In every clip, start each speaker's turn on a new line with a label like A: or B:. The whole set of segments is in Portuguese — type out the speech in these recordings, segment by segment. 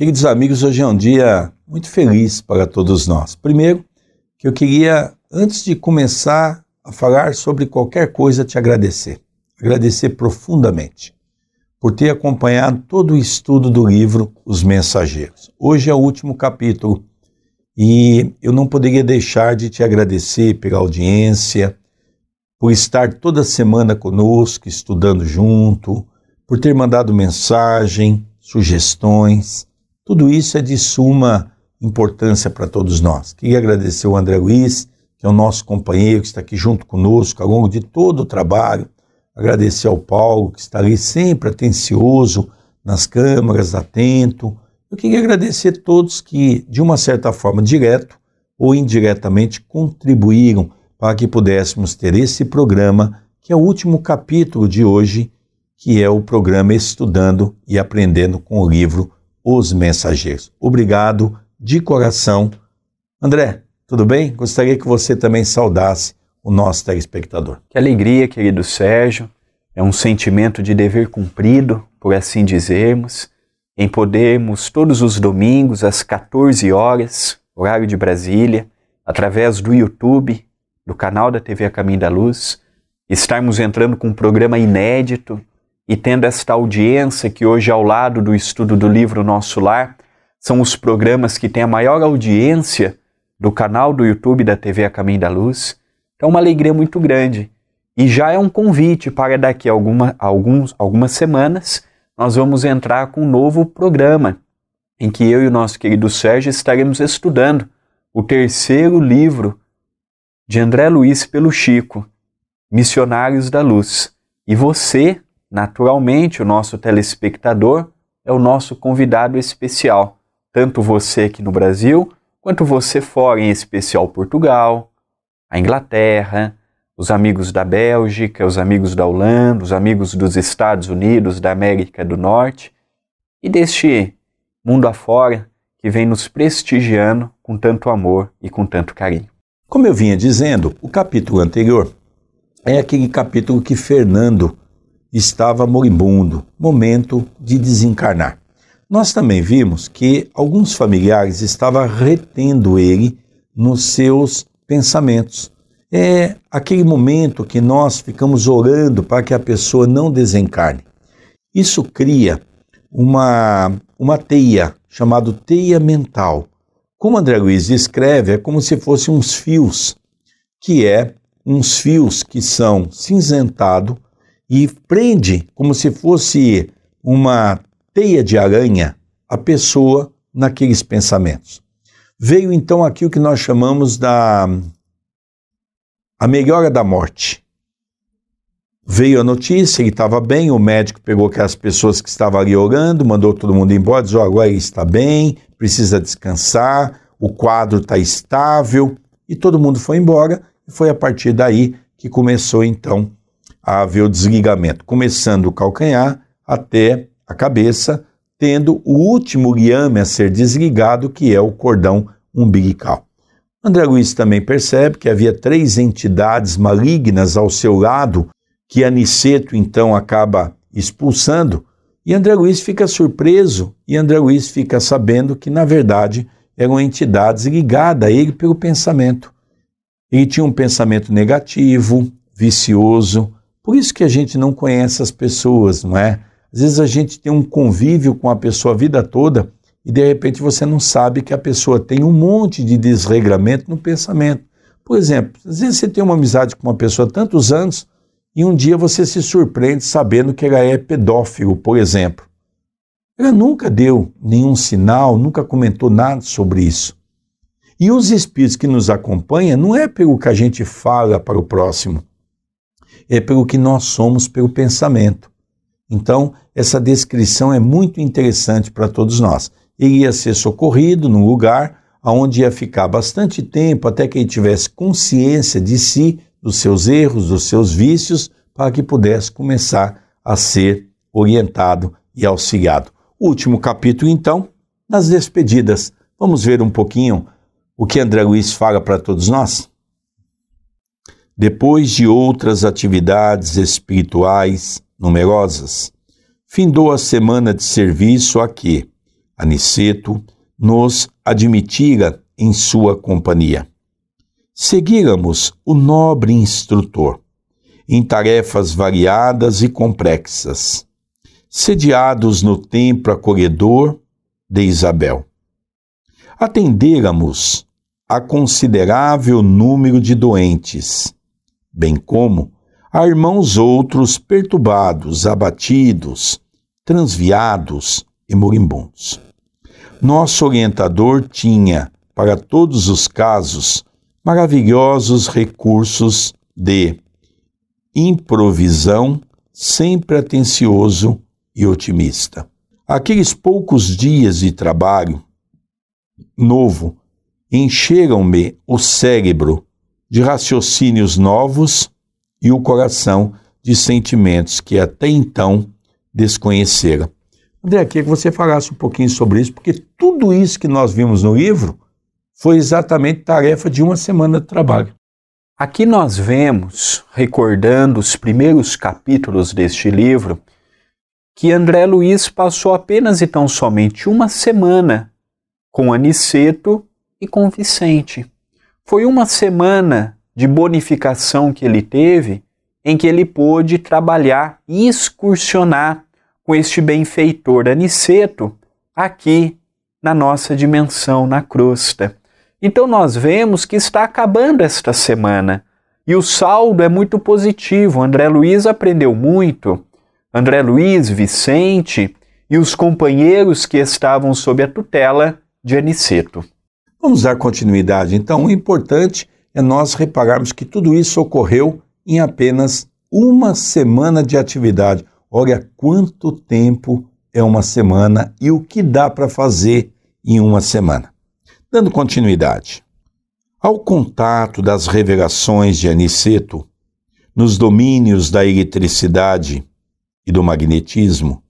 A: Queridos amigos, hoje é um dia muito feliz para todos nós. Primeiro, que eu queria, antes de começar a falar sobre qualquer coisa, te agradecer. Agradecer profundamente por ter acompanhado todo o estudo do livro Os Mensageiros. Hoje é o último capítulo e eu não poderia deixar de te agradecer pela audiência, por estar toda semana conosco, estudando junto, por ter mandado mensagem, sugestões. Tudo isso é de suma importância para todos nós. Queria agradecer o André Luiz, que é o nosso companheiro, que está aqui junto conosco ao longo de todo o trabalho. Agradecer ao Paulo, que está ali sempre atencioso nas câmaras, atento. Eu queria agradecer a todos que, de uma certa forma, direto ou indiretamente, contribuíram para que pudéssemos ter esse programa, que é o último capítulo de hoje, que é o programa Estudando e Aprendendo com o livro os mensageiros. Obrigado de coração. André, tudo bem? Gostaria que
B: você também saudasse o nosso telespectador. Que alegria, querido Sérgio. É um sentimento de dever cumprido, por assim dizermos, em podermos todos os domingos às 14 horas, horário de Brasília, através do YouTube, do canal da TV A Caminho da Luz, estarmos entrando com um programa inédito e tendo esta audiência que hoje é ao lado do estudo do livro Nosso Lar, são os programas que têm a maior audiência do canal do YouTube da TV A Caminho da Luz. Então, é uma alegria muito grande. E já é um convite para daqui a alguma, alguns, algumas semanas nós vamos entrar com um novo programa em que eu e o nosso querido Sérgio estaremos estudando o terceiro livro de André Luiz pelo Chico, Missionários da Luz. E você Naturalmente, o nosso telespectador é o nosso convidado especial, tanto você aqui no Brasil, quanto você fora, em especial Portugal, a Inglaterra, os amigos da Bélgica, os amigos da Holanda, os amigos dos Estados Unidos, da América do Norte e deste mundo afora que vem nos prestigiando com tanto amor e com tanto carinho. Como eu vinha dizendo, o capítulo anterior é aquele capítulo que Fernando
A: estava moribundo, momento de desencarnar. Nós também vimos que alguns familiares estavam retendo ele nos seus pensamentos. É aquele momento que nós ficamos orando para que a pessoa não desencarne. Isso cria uma, uma teia, chamada teia mental. Como André Luiz descreve, é como se fossem uns fios, que é uns fios que são cinzentados e prende como se fosse uma teia de aranha a pessoa naqueles pensamentos. Veio então aqui o que nós chamamos da a melhora da morte. Veio a notícia, ele estava bem, o médico pegou aquelas pessoas que estavam ali orando, mandou todo mundo embora, disse, oh, agora ele está bem, precisa descansar, o quadro está estável, e todo mundo foi embora, e foi a partir daí que começou então a haver o desligamento, começando o calcanhar até a cabeça, tendo o último guiame a ser desligado, que é o cordão umbilical. André Luiz também percebe que havia três entidades malignas ao seu lado, que Aniceto então acaba expulsando, e André Luiz fica surpreso, e André Luiz fica sabendo que, na verdade, eram entidades ligadas a ele pelo pensamento. Ele tinha um pensamento negativo, vicioso, por isso que a gente não conhece as pessoas, não é? Às vezes a gente tem um convívio com a pessoa a vida toda e de repente você não sabe que a pessoa tem um monte de desregramento no pensamento. Por exemplo, às vezes você tem uma amizade com uma pessoa há tantos anos e um dia você se surpreende sabendo que ela é pedófilo, por exemplo. Ela nunca deu nenhum sinal, nunca comentou nada sobre isso. E os espíritos que nos acompanham não é pelo que a gente fala para o próximo, é pelo que nós somos pelo pensamento. Então, essa descrição é muito interessante para todos nós. Ele ia ser socorrido num lugar onde ia ficar bastante tempo até que ele tivesse consciência de si, dos seus erros, dos seus vícios, para que pudesse começar a ser orientado e auxiliado. Último capítulo, então, das despedidas. Vamos ver um pouquinho o que André Luiz fala para todos nós? depois de outras atividades espirituais numerosas, findou a semana de serviço a que Aniceto nos admitira em sua companhia. Seguíramos o nobre instrutor em tarefas variadas e complexas, sediados no templo acolhedor de Isabel. Atendêramos a considerável número de doentes bem como a irmãos outros perturbados, abatidos, transviados e moribundos. Nosso orientador tinha, para todos os casos, maravilhosos recursos de improvisão, sempre atencioso e otimista. Aqueles poucos dias de trabalho novo encheram-me o cérebro de raciocínios novos e o coração de sentimentos que até então desconhecera. André, queria que você falasse um pouquinho sobre isso, porque tudo isso que nós vimos no livro foi exatamente tarefa de uma semana de trabalho.
B: Aqui nós vemos, recordando os primeiros capítulos deste livro, que André Luiz passou apenas e tão somente uma semana com Aniceto e com Vicente. Foi uma semana de bonificação que ele teve em que ele pôde trabalhar e excursionar com este benfeitor Aniceto aqui na nossa dimensão, na crosta. Então nós vemos que está acabando esta semana e o saldo é muito positivo. André Luiz aprendeu muito. André Luiz, Vicente e os companheiros que estavam sob a tutela de Aniceto. Vamos dar continuidade. Então, o importante é
A: nós repararmos que tudo isso ocorreu em apenas uma semana de atividade. Olha quanto tempo é uma semana e o que dá para fazer em uma semana. Dando continuidade. Ao contato das revelações de Aniceto, nos domínios da eletricidade e do magnetismo,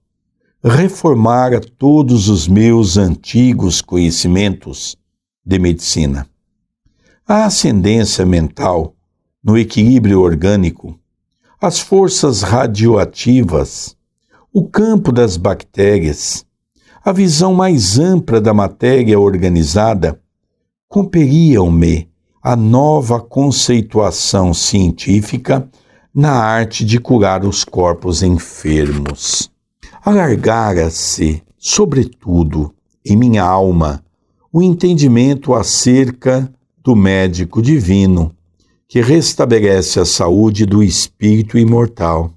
A: reformara todos os meus antigos conhecimentos de medicina. A ascendência mental no equilíbrio orgânico, as forças radioativas, o campo das bactérias, a visão mais ampla da matéria organizada compeliam-me a nova conceituação científica na arte de curar os corpos enfermos. Alargara-se, sobretudo, em minha alma, o entendimento acerca do médico divino, que restabelece a saúde do espírito imortal.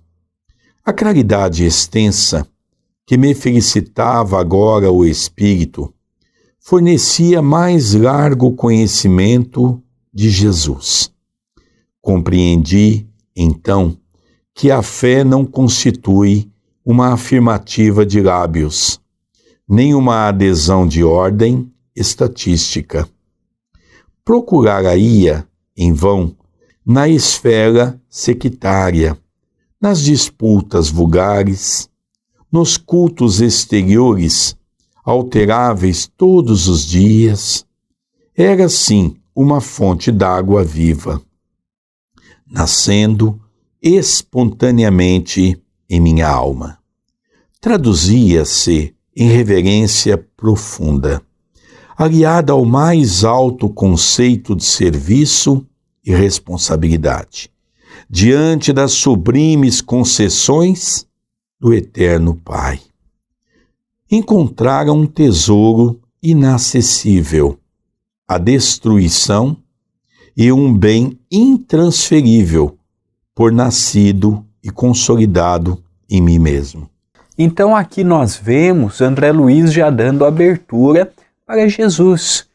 A: A claridade extensa, que me felicitava agora o espírito, fornecia mais largo conhecimento de Jesus. Compreendi, então, que a fé não constitui uma afirmativa de lábios, nem uma adesão de ordem estatística. Procuraria, em vão, na esfera sectária, nas disputas vulgares, nos cultos exteriores, alteráveis todos os dias, era sim uma fonte d'água viva, nascendo espontaneamente em minha alma. Traduzia-se em reverência profunda aliada ao mais alto conceito de serviço e responsabilidade, diante das sublimes concessões do Eterno Pai. Encontraram um tesouro inacessível, a destruição e um bem intransferível por nascido e consolidado em mim mesmo.
B: Então aqui nós vemos André Luiz já dando abertura para Jesus.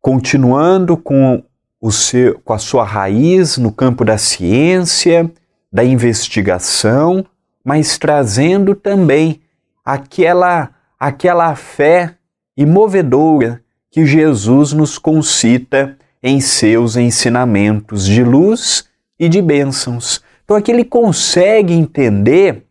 B: Continuando com, o seu, com a sua raiz no campo da ciência, da investigação, mas trazendo também aquela, aquela fé e movedora que Jesus nos concita em seus ensinamentos de luz e de bênçãos. Então aqui ele consegue entender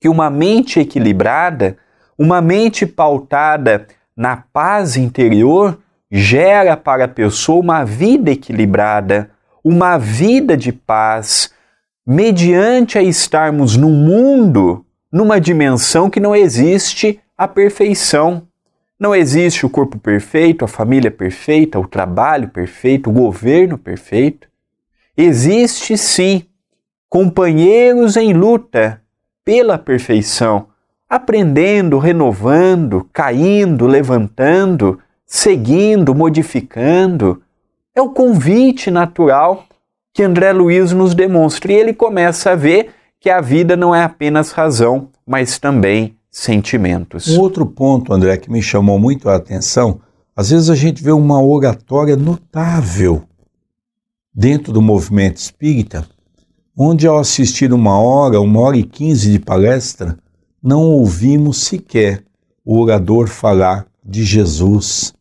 B: que uma mente equilibrada, uma mente pautada na paz interior, gera para a pessoa uma vida equilibrada, uma vida de paz, mediante a estarmos no mundo, numa dimensão que não existe a perfeição. Não existe o corpo perfeito, a família perfeita, o trabalho perfeito, o governo perfeito. Existe sim companheiros em luta pela perfeição, aprendendo, renovando, caindo, levantando, seguindo, modificando. É o convite natural que André Luiz nos demonstra. E ele começa a ver que a vida não é apenas razão, mas também sentimentos. Um
A: outro ponto, André, que me chamou muito a atenção, às vezes a gente vê uma oratória notável dentro do movimento espírita, onde ao assistir uma hora, uma hora e quinze de palestra, não ouvimos sequer o orador falar de Jesus,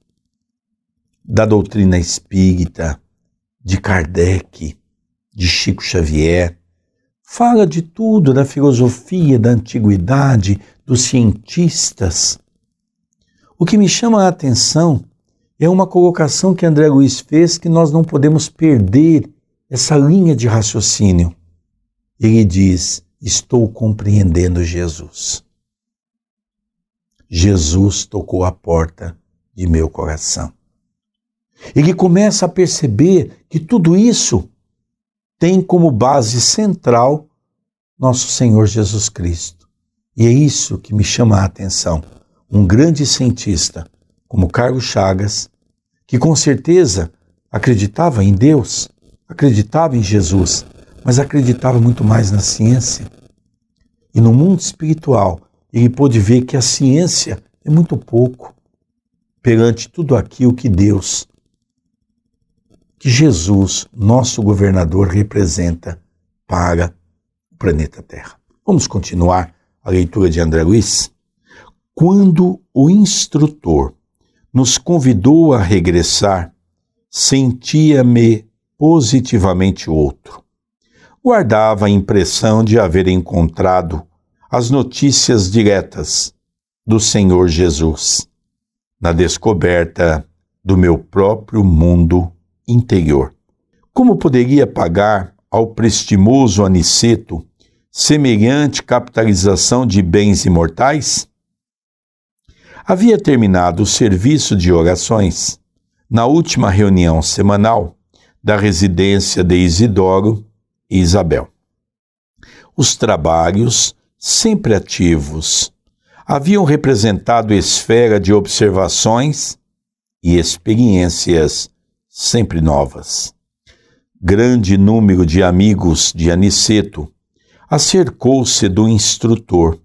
A: da doutrina espírita, de Kardec, de Chico Xavier. Fala de tudo, da filosofia da antiguidade, dos cientistas. O que me chama a atenção é uma colocação que André Luiz fez que nós não podemos perder essa linha de raciocínio. Ele diz: estou compreendendo Jesus. Jesus tocou a porta de meu coração. Ele começa a perceber que tudo isso tem como base central nosso Senhor Jesus Cristo. E é isso que me chama a atenção. Um grande cientista, como Carlos Chagas, que com certeza acreditava em Deus, acreditava em Jesus, mas acreditava muito mais na ciência. E no mundo espiritual, ele pôde ver que a ciência é muito pouco perante tudo aquilo que Deus, que Jesus, nosso governador, representa para o planeta Terra. Vamos continuar a leitura de André Luiz? Quando o instrutor nos convidou a regressar, sentia-me positivamente outro guardava a impressão de haver encontrado as notícias diretas do Senhor Jesus na descoberta do meu próprio mundo interior. Como poderia pagar ao prestimoso Aniceto semelhante capitalização de bens imortais? Havia terminado o serviço de orações na última reunião semanal da residência de Isidoro e Isabel. Os trabalhos, sempre ativos, haviam representado esfera de observações e experiências sempre novas. Grande número de amigos de Aniceto acercou-se do instrutor,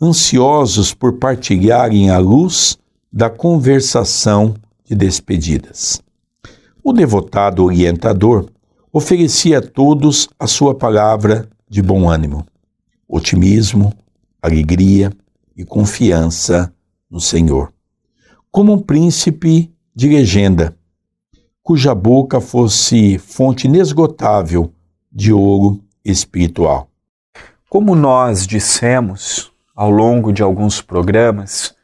A: ansiosos por partilharem a luz da conversação de despedidas. O devotado orientador oferecia a todos a sua palavra de bom ânimo, otimismo, alegria e confiança no Senhor, como um príncipe de legenda, cuja boca fosse fonte
B: inesgotável de ouro espiritual. Como nós dissemos ao longo de alguns programas,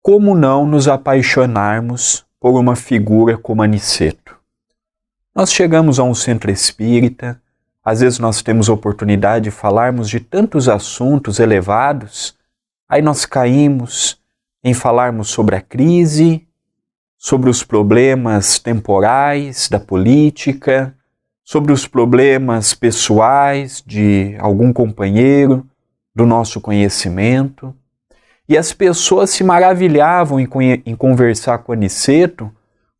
B: como não nos apaixonarmos por uma figura como Aniceto? Nós chegamos a um centro espírita, às vezes nós temos oportunidade de falarmos de tantos assuntos elevados, aí nós caímos em falarmos sobre a crise, sobre os problemas temporais da política, sobre os problemas pessoais de algum companheiro, do nosso conhecimento. E as pessoas se maravilhavam em, em conversar com Aniceto,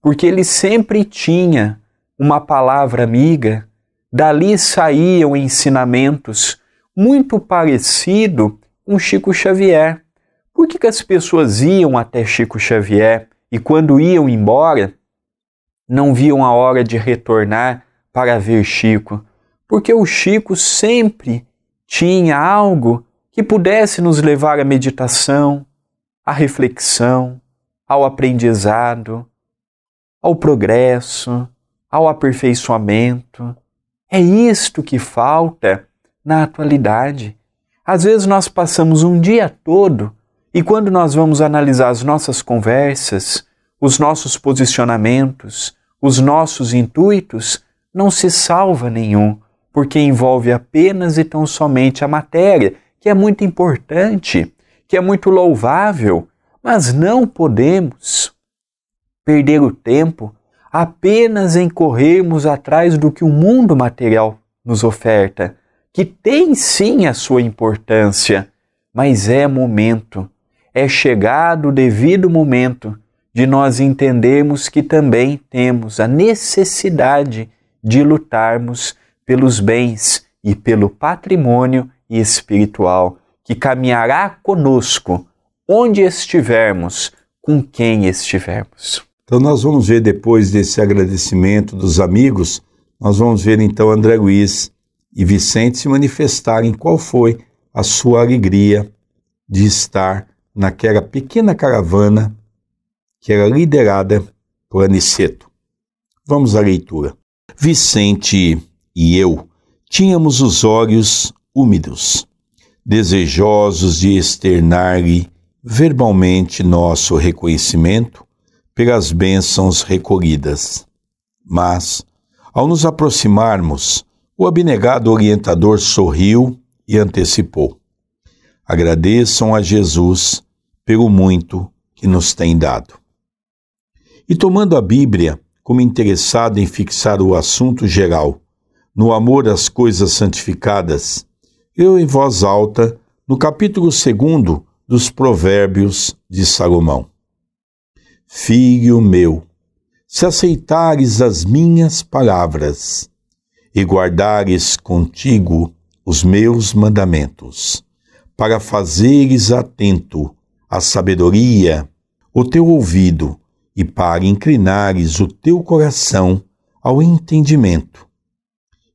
B: porque ele sempre tinha uma palavra amiga, dali saíam ensinamentos muito parecido com Chico Xavier. Por que, que as pessoas iam até Chico Xavier e, quando iam embora, não viam a hora de retornar para ver Chico? Porque o Chico sempre tinha algo que pudesse nos levar à meditação, à reflexão, ao aprendizado, ao progresso, ao aperfeiçoamento. É isto que falta na atualidade. Às vezes nós passamos um dia todo e quando nós vamos analisar as nossas conversas, os nossos posicionamentos, os nossos intuitos, não se salva nenhum, porque envolve apenas e tão somente a matéria, que é muito importante, que é muito louvável, mas não podemos perder o tempo apenas em corrermos atrás do que o mundo material nos oferta, que tem sim a sua importância, mas é momento, é chegado o devido momento de nós entendermos que também temos a necessidade de lutarmos pelos bens e pelo patrimônio espiritual que caminhará conosco onde estivermos, com quem estivermos.
A: Então, nós vamos ver depois desse agradecimento dos amigos, nós vamos ver então André Luiz e Vicente se manifestarem qual foi a sua alegria de estar naquela pequena caravana que era liderada por Aniceto. Vamos à leitura. Vicente e eu tínhamos os olhos úmidos, desejosos de externar-lhe verbalmente nosso reconhecimento pelas bênçãos recolhidas. Mas, ao nos aproximarmos, o abnegado orientador sorriu e antecipou: Agradeçam a Jesus pelo muito que nos tem dado. E tomando a Bíblia como interessado em fixar o assunto geral, no amor às coisas santificadas, eu em voz alta, no capítulo 2 dos Provérbios de Salomão. Filho meu, se aceitares as minhas palavras e guardares contigo os meus mandamentos, para fazeres atento à sabedoria o teu ouvido e para inclinares o teu coração ao entendimento.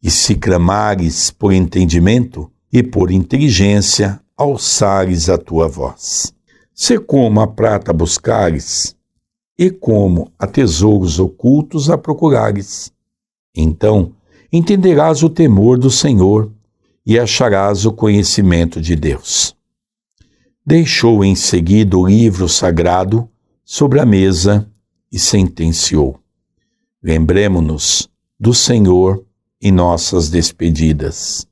A: E se clamares por entendimento e por inteligência, alçares a tua voz. Se como a prata buscares, e como a tesouros ocultos a procurares. Então entenderás o temor do Senhor e acharás o conhecimento de Deus. Deixou em seguida o livro sagrado sobre a mesa e sentenciou: Lembremo-nos do Senhor em nossas despedidas.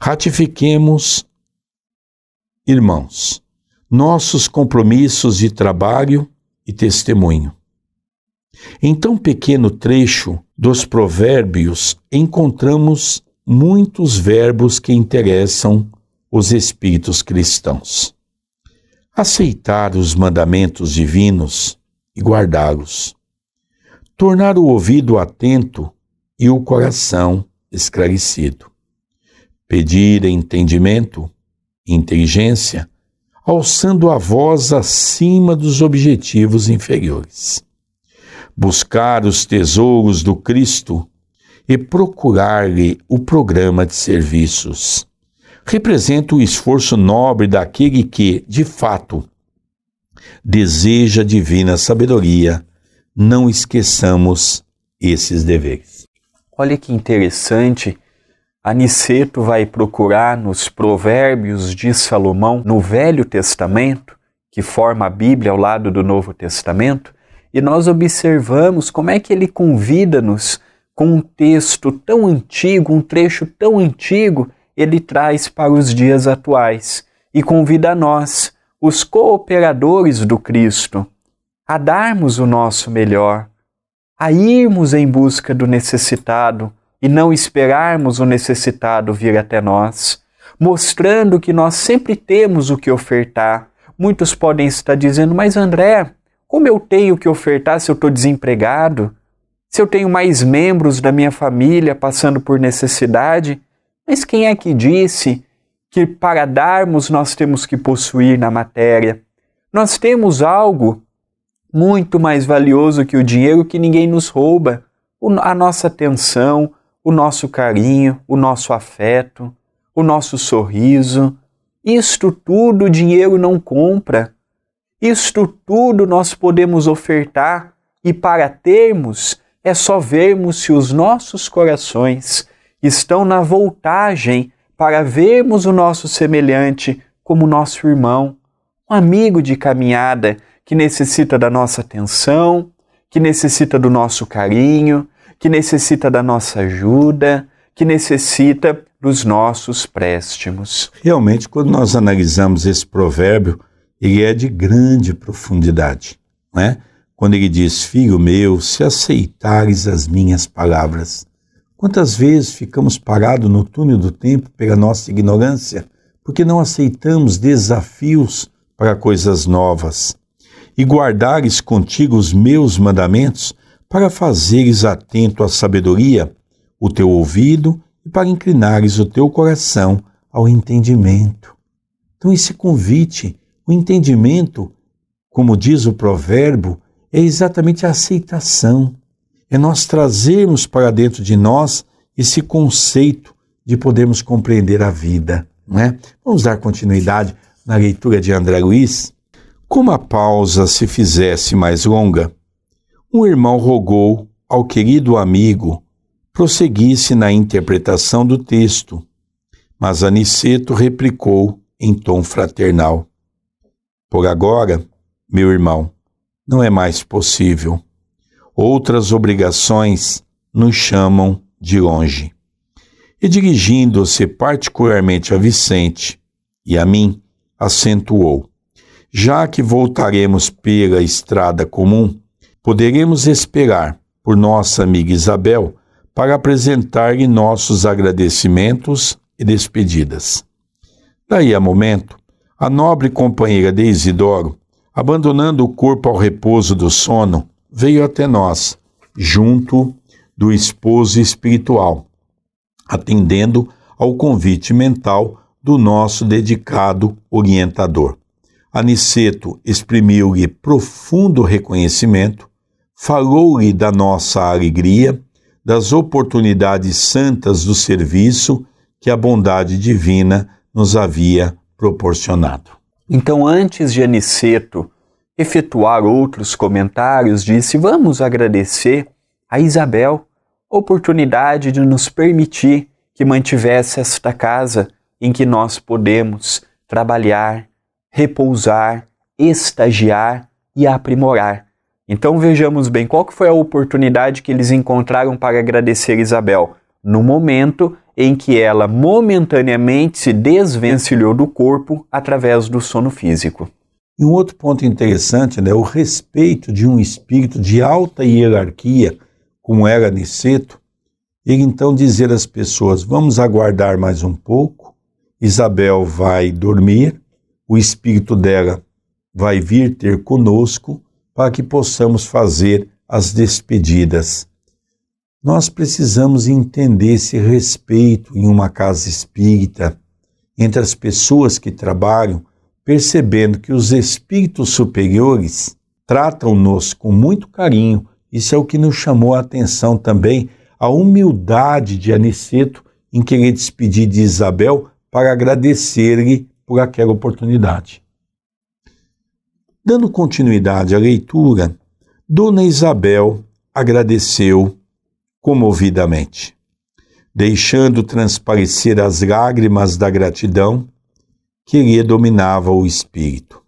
A: Ratifiquemos, irmãos, nossos compromissos de trabalho e testemunho. Em tão pequeno trecho dos Provérbios encontramos muitos verbos que interessam os espíritos cristãos. Aceitar os mandamentos divinos e guardá-los. Tornar o ouvido atento e o coração esclarecido. Pedir entendimento, inteligência alçando a voz acima dos objetivos inferiores. Buscar os tesouros do Cristo e procurar-lhe o programa de serviços. Representa o esforço nobre daquele que, de fato, deseja divina sabedoria. Não esqueçamos esses deveres.
B: Olha que interessante Aniceto vai procurar nos Provérbios de Salomão, no Velho Testamento, que forma a Bíblia ao lado do Novo Testamento, e nós observamos como é que ele convida-nos com um texto tão antigo, um trecho tão antigo, ele traz para os dias atuais e convida a nós, os cooperadores do Cristo, a darmos o nosso melhor, a irmos em busca do necessitado, e não esperarmos o necessitado vir até nós, mostrando que nós sempre temos o que ofertar. Muitos podem estar dizendo, mas André, como eu tenho o que ofertar se eu estou desempregado? Se eu tenho mais membros da minha família passando por necessidade? Mas quem é que disse que para darmos nós temos que possuir na matéria? Nós temos algo muito mais valioso que o dinheiro que ninguém nos rouba, a nossa atenção, o nosso carinho, o nosso afeto, o nosso sorriso. Isto tudo o dinheiro não compra. Isto tudo nós podemos ofertar e para termos é só vermos se os nossos corações estão na voltagem para vermos o nosso semelhante como nosso irmão, um amigo de caminhada que necessita da nossa atenção, que necessita do nosso carinho, que necessita da nossa ajuda, que necessita dos nossos préstimos. Realmente, quando
A: nós analisamos esse provérbio, ele é de grande profundidade, né? Quando ele diz, filho meu, se aceitares as minhas palavras. Quantas vezes ficamos parados no túnel do tempo pela nossa ignorância, porque não aceitamos desafios para coisas novas. E guardares contigo os meus mandamentos, para fazeres atento à sabedoria o teu ouvido e para inclinares o teu coração ao entendimento. Então, esse convite, o entendimento, como diz o provérbio, é exatamente a aceitação. É nós trazermos para dentro de nós esse conceito de podermos compreender a vida. Não é? Vamos dar continuidade na leitura de André Luiz. Como a pausa se fizesse mais longa, um irmão rogou ao querido amigo prosseguisse na interpretação do texto, mas Aniceto replicou em tom fraternal: Por agora, meu irmão, não é mais possível. Outras obrigações nos chamam de longe. E dirigindo-se particularmente a Vicente e a mim, acentuou: Já que voltaremos pela estrada comum, poderemos esperar por nossa amiga Isabel para apresentar-lhe nossos agradecimentos e despedidas. Daí a momento, a nobre companheira de Isidoro, abandonando o corpo ao repouso do sono, veio até nós, junto do esposo espiritual, atendendo ao convite mental do nosso dedicado orientador. Aniceto exprimiu-lhe profundo reconhecimento falou-lhe da nossa alegria, das oportunidades santas do serviço que a bondade divina nos havia
B: proporcionado. Então, antes de Aniceto efetuar outros comentários, disse: Vamos agradecer a Isabel a oportunidade de nos permitir que mantivesse esta casa em que nós podemos trabalhar, repousar, estagiar e aprimorar então vejamos bem qual que foi a oportunidade que eles encontraram para agradecer Isabel no momento em que ela momentaneamente se desvencilhou do corpo através do sono físico.
A: E um outro ponto interessante é né, o respeito de um espírito de alta hierarquia, como era Niceto, ele então dizer às pessoas: vamos aguardar mais um pouco, Isabel vai dormir, o espírito dela vai vir ter conosco para que possamos fazer as despedidas. Nós precisamos entender esse respeito em uma casa espírita, entre as pessoas que trabalham, percebendo que os espíritos superiores tratam-nos com muito carinho. Isso é o que nos chamou a atenção também, a humildade de Aniceto em querer despedir de Isabel para agradecer-lhe por aquela oportunidade. Dando continuidade à leitura, Dona Isabel agradeceu comovidamente, deixando transparecer as lágrimas da gratidão que lhe dominava o espírito.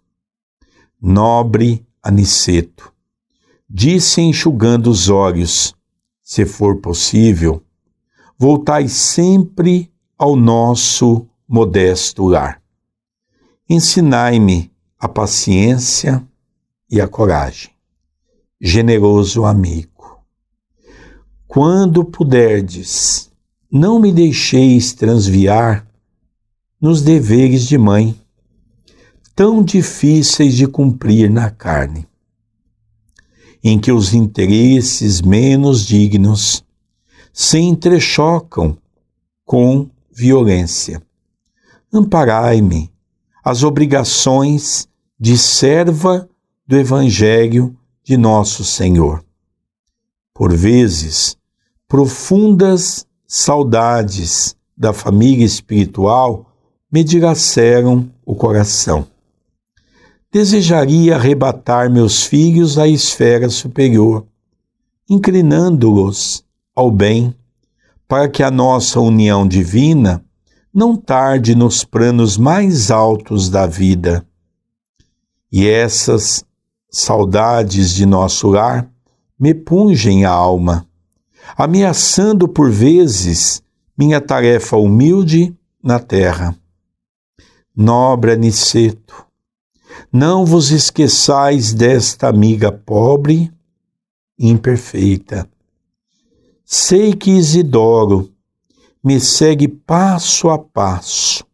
A: Nobre Aniceto, disse enxugando os olhos, se for possível, voltai sempre ao nosso modesto lar. Ensinai-me a paciência e a coragem. Generoso amigo, quando puderdes, não me deixeis transviar nos deveres de mãe, tão difíceis de cumprir na carne, em que os interesses menos dignos se entrechocam com violência. Amparai-me as obrigações de serva do Evangelho de nosso Senhor. Por vezes, profundas saudades da família espiritual me dilaceram o coração. Desejaria arrebatar meus filhos à esfera superior, inclinando-os ao bem, para que a nossa união divina não tarde nos planos mais altos da vida e essas saudades de nosso lar me pungem a alma, ameaçando por vezes minha tarefa humilde na terra. Nobre Aniceto, não vos esqueçais desta amiga pobre e imperfeita. Sei que Isidoro me segue passo a passo,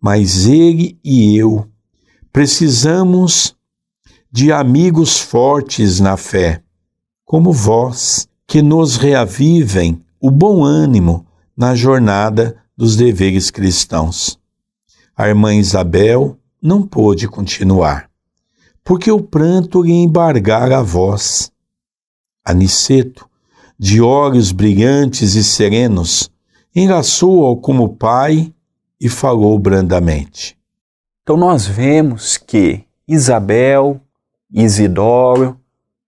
A: mas ele e eu Precisamos de amigos fortes na fé, como vós, que nos reavivem o bom ânimo na jornada dos deveres cristãos. A irmã Isabel não pôde continuar, porque o pranto lhe embargara a voz. Aniceto, de olhos brilhantes e serenos, enlaçou o como pai e falou brandamente.
B: Então nós vemos que Isabel, Isidoro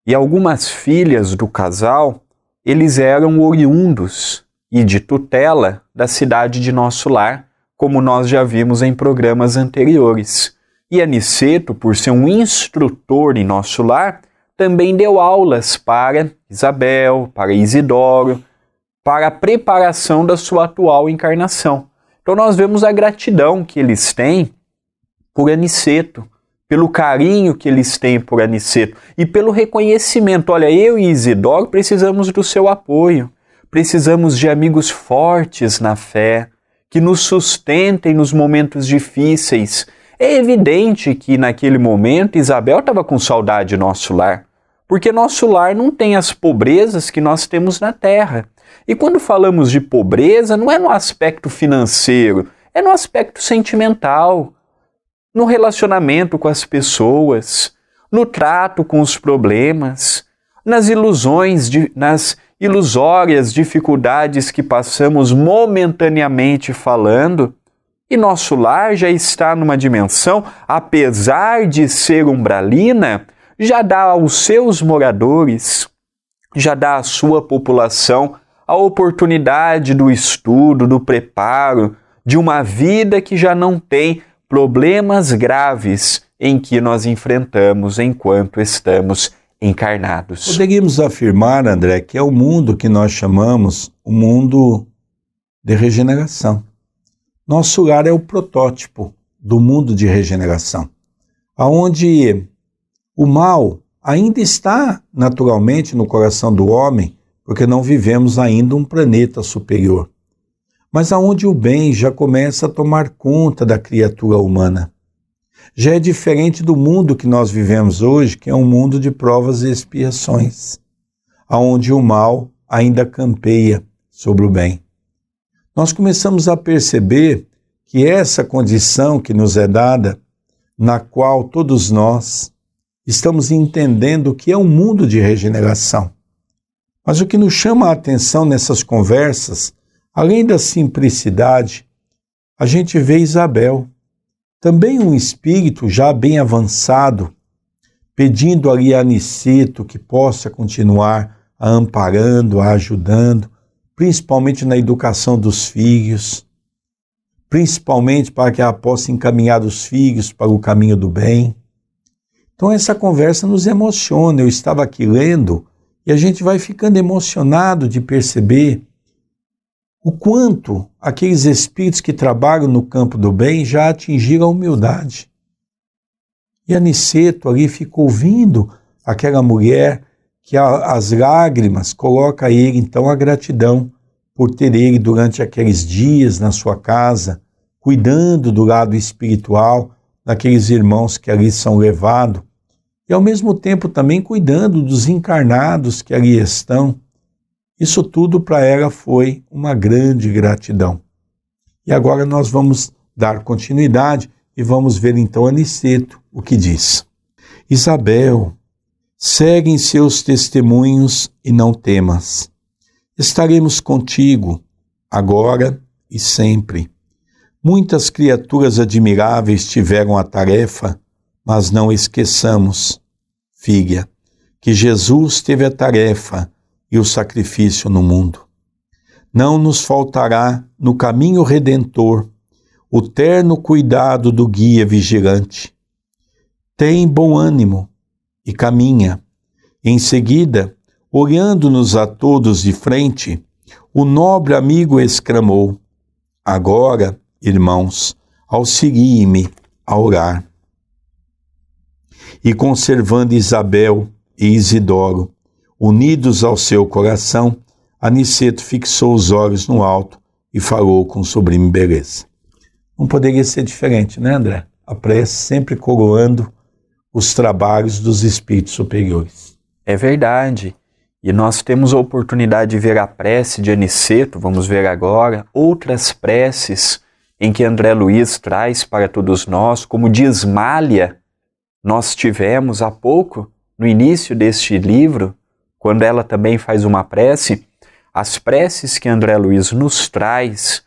B: e algumas filhas do casal, eles eram oriundos e de tutela da cidade de Nosso Lar, como nós já vimos em programas anteriores. E Aniceto, por ser um instrutor em Nosso Lar, também deu aulas para Isabel, para Isidoro, para a preparação da sua atual encarnação. Então nós vemos a gratidão que eles têm por Aniceto, pelo carinho que eles têm por Aniceto e pelo reconhecimento. Olha, eu e Isidoro precisamos do seu apoio, precisamos de amigos fortes na fé, que nos sustentem nos momentos difíceis. É evidente que naquele momento Isabel estava com saudade do nosso lar, porque nosso lar não tem as pobrezas que nós temos na terra. E quando falamos de pobreza, não é no aspecto financeiro, é no aspecto sentimental no relacionamento com as pessoas, no trato com os problemas, nas ilusões, nas ilusórias dificuldades que passamos momentaneamente falando. E nosso lar já está numa dimensão, apesar de ser umbralina, já dá aos seus moradores, já dá à sua população a oportunidade do estudo, do preparo, de uma vida que já não tem problemas graves em que nós enfrentamos enquanto estamos encarnados.
A: Poderíamos afirmar, André, que é o mundo que nós chamamos o mundo de regeneração. Nosso lugar é o protótipo do mundo de regeneração, aonde o mal ainda está naturalmente no coração do homem, porque não vivemos ainda um planeta superior mas aonde o bem já começa a tomar conta da criatura humana. Já é diferente do mundo que nós vivemos hoje, que é um mundo de provas e expiações, aonde o mal ainda campeia sobre o bem. Nós começamos a perceber que essa condição que nos é dada, na qual todos nós estamos entendendo que é um mundo de regeneração. Mas o que nos chama a atenção nessas conversas Além da simplicidade, a gente vê Isabel, também um espírito já bem avançado, pedindo ali a Niceto que possa continuar a amparando, a ajudando, principalmente na educação dos filhos, principalmente para que ela possa encaminhar os filhos para o caminho do bem. Então essa conversa nos emociona. Eu estava aqui lendo e a gente vai ficando emocionado de perceber o quanto aqueles espíritos que trabalham no campo do bem já atingiram a humildade. E Aniceto ali ficou ouvindo aquela mulher que a, as lágrimas coloca a ele então a gratidão por ter ele durante aqueles dias na sua casa, cuidando do lado espiritual daqueles irmãos que ali são levados, e ao mesmo tempo também cuidando dos encarnados que ali estão, isso tudo para ela foi uma grande gratidão. E agora nós vamos dar continuidade e vamos ver então Aniceto o que diz. Isabel, seguem seus testemunhos e não temas. Estaremos contigo, agora e sempre. Muitas criaturas admiráveis tiveram a tarefa, mas não esqueçamos, filha, que Jesus teve a tarefa e o sacrifício no mundo. Não nos faltará no caminho redentor o terno cuidado do guia vigilante. Tem bom ânimo e caminha. Em seguida, olhando-nos a todos de frente, o nobre amigo exclamou: Agora, irmãos, auxilie-me a orar. E conservando Isabel e Isidoro, Unidos ao seu coração, Aniceto fixou os olhos no alto e falou com sublime beleza. Não poderia ser diferente, né, André?
B: A prece sempre coroando os trabalhos dos espíritos superiores. É verdade. E nós temos a oportunidade de ver a prece de Aniceto, vamos ver agora, outras preces em que André Luiz traz para todos nós, como diz Malha, nós tivemos há pouco, no início deste livro, quando ela também faz uma prece, as preces que André Luiz nos traz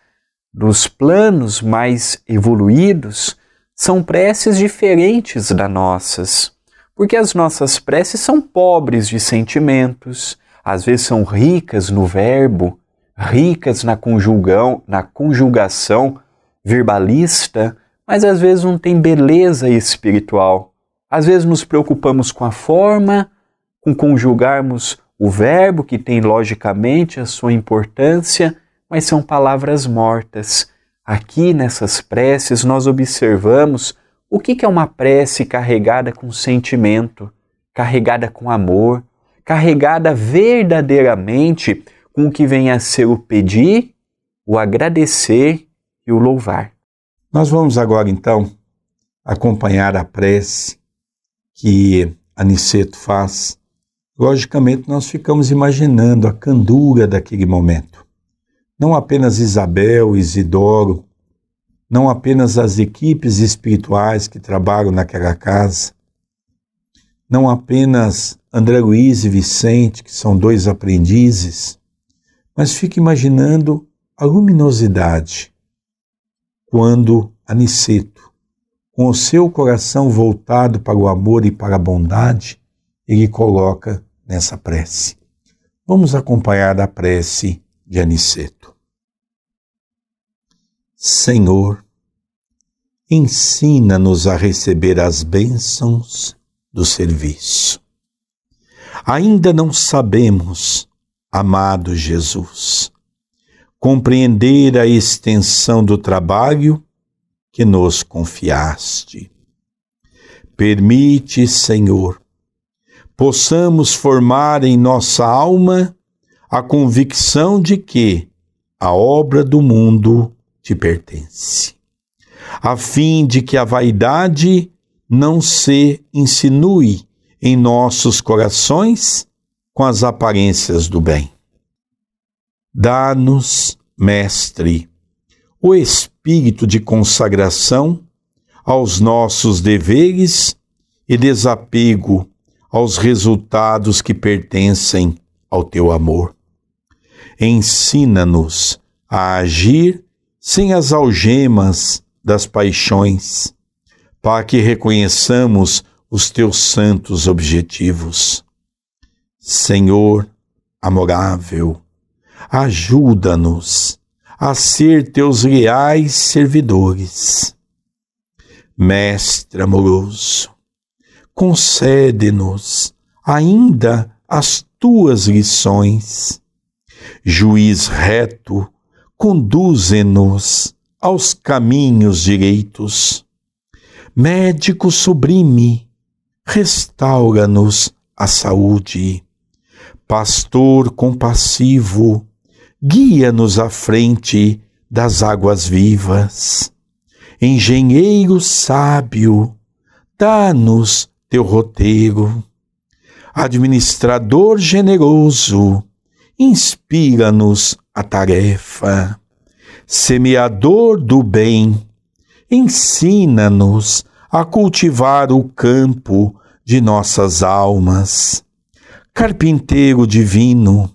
B: dos planos mais evoluídos são preces diferentes das nossas, porque as nossas preces são pobres de sentimentos, às vezes são ricas no verbo, ricas na conjugão, na conjugação verbalista, mas às vezes não tem beleza espiritual. Às vezes nos preocupamos com a forma, com conjugarmos o verbo, que tem logicamente a sua importância, mas são palavras mortas. Aqui nessas preces nós observamos o que é uma prece carregada com sentimento, carregada com amor, carregada verdadeiramente com o que vem a ser o pedir, o agradecer e o louvar. Nós vamos agora então
A: acompanhar a prece que Aniceto faz Logicamente, nós ficamos imaginando a candura daquele momento. Não apenas Isabel, Isidoro, não apenas as equipes espirituais que trabalham naquela casa, não apenas André Luiz e Vicente, que são dois aprendizes, mas fica imaginando a luminosidade quando Aniceto, com o seu coração voltado para o amor e para a bondade, ele coloca nessa prece. Vamos acompanhar a prece de Aniceto. Senhor, ensina-nos a receber as bênçãos do serviço. Ainda não sabemos, amado Jesus, compreender a extensão do trabalho que nos confiaste. Permite, Senhor, possamos formar em nossa alma a convicção de que a obra do mundo te pertence, a fim de que a vaidade não se insinue em nossos corações com as aparências do bem. Dá-nos, Mestre, o espírito de consagração aos nossos deveres e desapego aos resultados que pertencem ao teu amor. Ensina-nos a agir sem as algemas das paixões, para que reconheçamos os teus santos objetivos. Senhor amorável, ajuda-nos a ser teus reais servidores. Mestre amoroso, concede-nos ainda as tuas lições. Juiz reto, conduze-nos aos caminhos direitos. Médico sublime, restaura-nos a saúde. Pastor compassivo, guia-nos à frente das águas vivas. Engenheiro sábio, dá-nos teu roteiro, Administrador generoso, inspira-nos a tarefa. Semeador do bem, ensina-nos a cultivar o campo de nossas almas. Carpinteiro divino,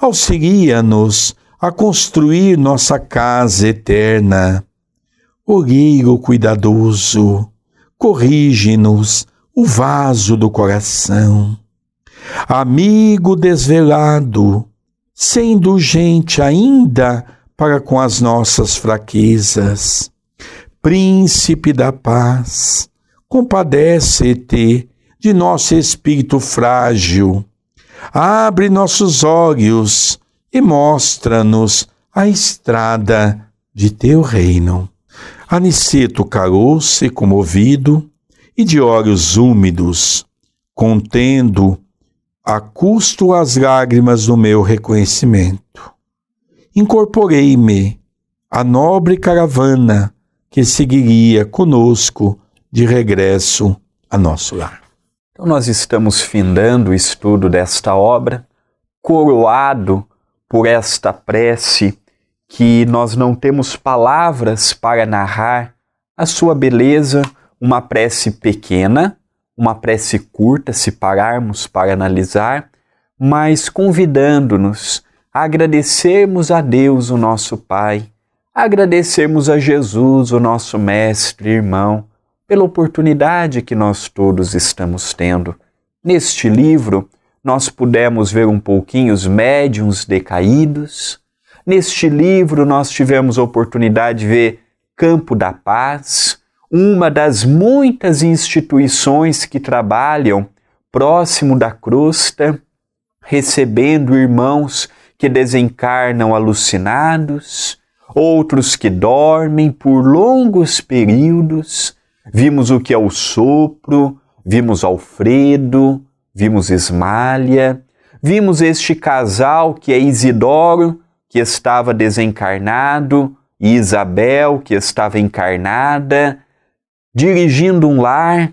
A: auxilia-nos a construir nossa casa eterna. Olheiro cuidadoso, corrige-nos o vaso do coração. Amigo desvelado, sendo indulgente ainda para com as nossas fraquezas. Príncipe da paz, compadece-te de nosso espírito frágil. Abre nossos olhos e mostra-nos a estrada de teu reino. Aniceto calou-se comovido e de olhos úmidos, contendo a custo as lágrimas do meu reconhecimento. Incorporei-me à nobre caravana que seguiria conosco
B: de regresso a nosso lar. Então, nós estamos findando o estudo desta obra, coroado por esta prece que nós não temos palavras para narrar a sua beleza uma prece pequena, uma prece curta, se pararmos para analisar, mas convidando-nos a agradecermos a Deus, o nosso Pai, a agradecermos a Jesus, o nosso Mestre, irmão, pela oportunidade que nós todos estamos tendo. Neste livro, nós pudemos ver um pouquinho os médiums decaídos. Neste livro, nós tivemos a oportunidade de ver Campo da Paz, uma das muitas instituições que trabalham próximo da crosta, recebendo irmãos que desencarnam alucinados, outros que dormem por longos períodos. Vimos o que é o sopro, vimos Alfredo, vimos Esmalha, vimos este casal que é Isidoro, que estava desencarnado, e Isabel, que estava encarnada, dirigindo um lar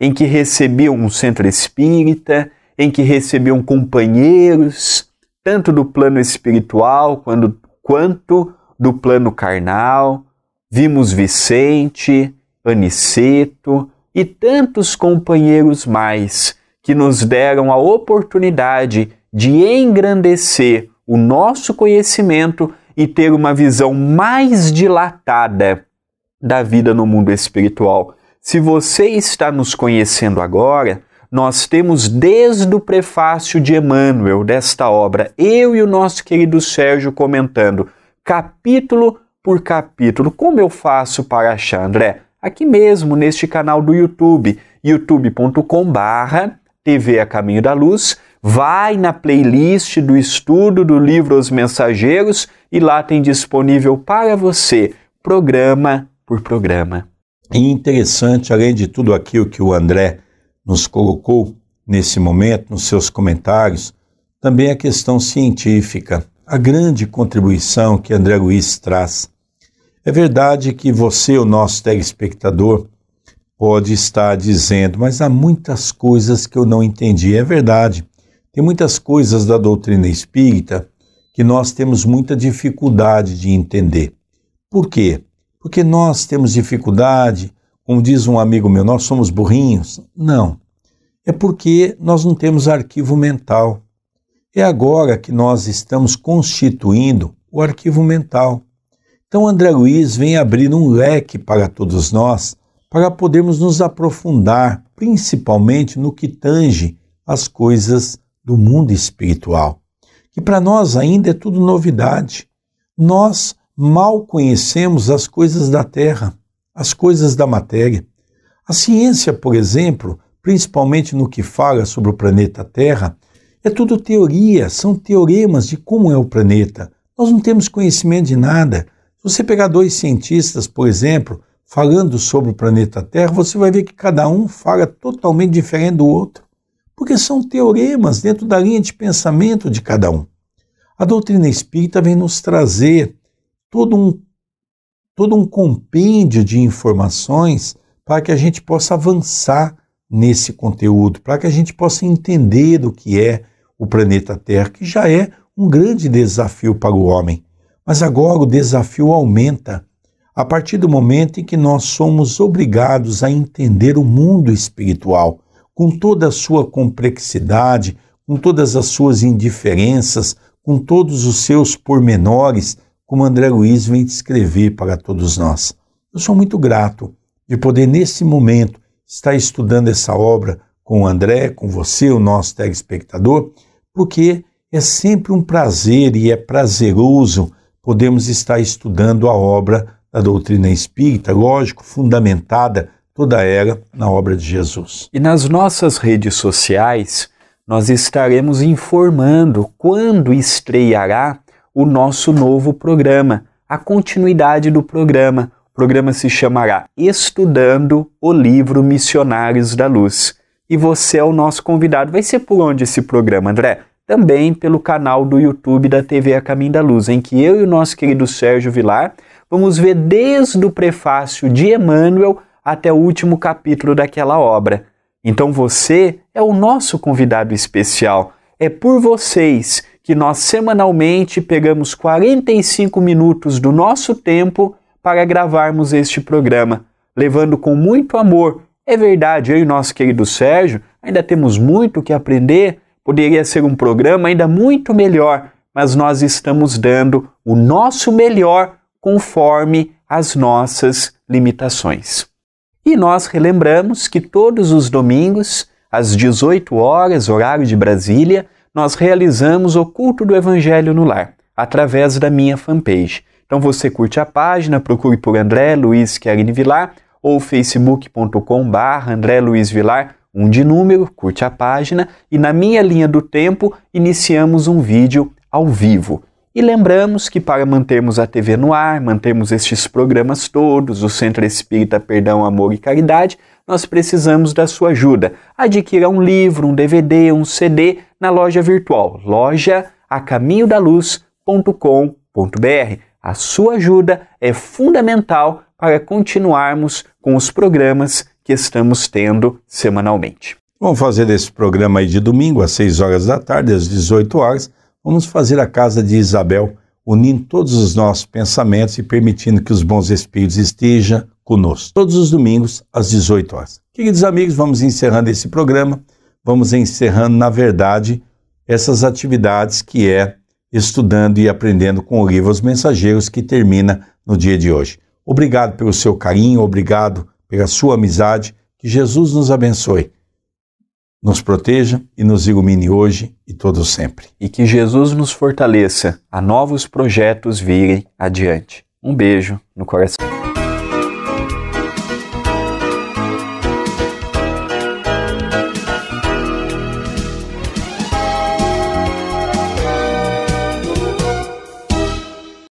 B: em que recebiam um centro espírita, em que recebiam companheiros, tanto do plano espiritual quanto, quanto do plano carnal. Vimos Vicente, Aniceto e tantos companheiros mais que nos deram a oportunidade de engrandecer o nosso conhecimento e ter uma visão mais dilatada da vida no mundo espiritual. Se você está nos conhecendo agora, nós temos desde o prefácio de Emmanuel, desta obra, eu e o nosso querido Sérgio comentando, capítulo por capítulo. Como eu faço para achar, André? Aqui mesmo, neste canal do YouTube, youtube.com/barra TV a Caminho da Luz, vai na playlist do estudo do livro Os Mensageiros e lá tem disponível para você programa por programa. E interessante,
A: além de tudo aquilo que o André nos colocou nesse momento, nos seus comentários, também a questão científica, a grande contribuição que André Luiz traz. É verdade que você, o nosso telespectador, pode estar dizendo, mas há muitas coisas que eu não entendi. É verdade. Tem muitas coisas da doutrina espírita que nós temos muita dificuldade de entender. Por quê? porque nós temos dificuldade, como diz um amigo meu, nós somos burrinhos. Não. É porque nós não temos arquivo mental. É agora que nós estamos constituindo o arquivo mental. Então, André Luiz vem abrir um leque para todos nós, para podermos nos aprofundar, principalmente no que tange as coisas do mundo espiritual, que para nós ainda é tudo novidade. Nós mal conhecemos as coisas da terra, as coisas da matéria. A ciência, por exemplo, principalmente no que fala sobre o planeta Terra, é tudo teoria, são teoremas de como é o planeta. Nós não temos conhecimento de nada. Se você pegar dois cientistas, por exemplo, falando sobre o planeta Terra, você vai ver que cada um fala totalmente diferente do outro, porque são teoremas dentro da linha de pensamento de cada um. A doutrina espírita vem nos trazer todo um, todo um compêndio de informações para que a gente possa avançar nesse conteúdo, para que a gente possa entender o que é o planeta Terra, que já é um grande desafio para o homem. Mas agora o desafio aumenta a partir do momento em que nós somos obrigados a entender o mundo espiritual, com toda a sua complexidade, com todas as suas indiferenças, com todos os seus pormenores, como André Luiz vem descrever para todos nós. Eu sou muito grato de poder, nesse momento, estar estudando essa obra com o André, com você, o nosso telespectador, porque é sempre um prazer e é prazeroso podermos estar estudando a obra da doutrina espírita, lógico, fundamentada
B: toda ela na obra de Jesus. E nas nossas redes sociais, nós estaremos informando quando estreará o nosso novo programa, a continuidade do programa. O programa se chamará Estudando o Livro Missionários da Luz. E você é o nosso convidado. Vai ser por onde esse programa, André? Também pelo canal do YouTube da TV A Caminho da Luz, em que eu e o nosso querido Sérgio Vilar vamos ver desde o prefácio de Emmanuel até o último capítulo daquela obra. Então você é o nosso convidado especial. É por vocês que nós semanalmente pegamos 45 minutos do nosso tempo para gravarmos este programa, levando com muito amor. É verdade, eu e nosso querido Sérgio ainda temos muito que aprender, poderia ser um programa ainda muito melhor, mas nós estamos dando o nosso melhor conforme as nossas limitações. E nós relembramos que todos os domingos, às 18 horas, horário de Brasília, nós realizamos o culto do Evangelho no Lar, através da minha fanpage. Então você curte a página, procure por André Luiz Querine Vilar ou facebook.com André Luiz Vilar, um de número, curte a página e na minha linha do tempo iniciamos um vídeo ao vivo. E lembramos que para mantermos a TV no ar, mantermos estes programas todos, o Centro Espírita Perdão, Amor e Caridade, nós precisamos da sua ajuda. Adquira um livro, um DVD, um CD na loja virtual loja A sua ajuda é fundamental para continuarmos com os programas que estamos tendo semanalmente.
A: Vamos fazer esse programa aí de domingo às 6 horas da tarde, às 18 horas. Vamos fazer a casa de Isabel unindo todos os nossos pensamentos e permitindo que os bons espíritos estejam conosco. Todos os domingos, às 18 horas. Queridos amigos, vamos encerrando esse programa. Vamos encerrando, na verdade, essas atividades que é estudando e aprendendo com o livro Os Mensageiros, que termina no dia de hoje. Obrigado pelo seu carinho, obrigado pela sua amizade. Que Jesus nos abençoe nos proteja e nos ilumine hoje
B: e todo sempre. E que Jesus nos fortaleça a novos projetos virem adiante. Um beijo no coração.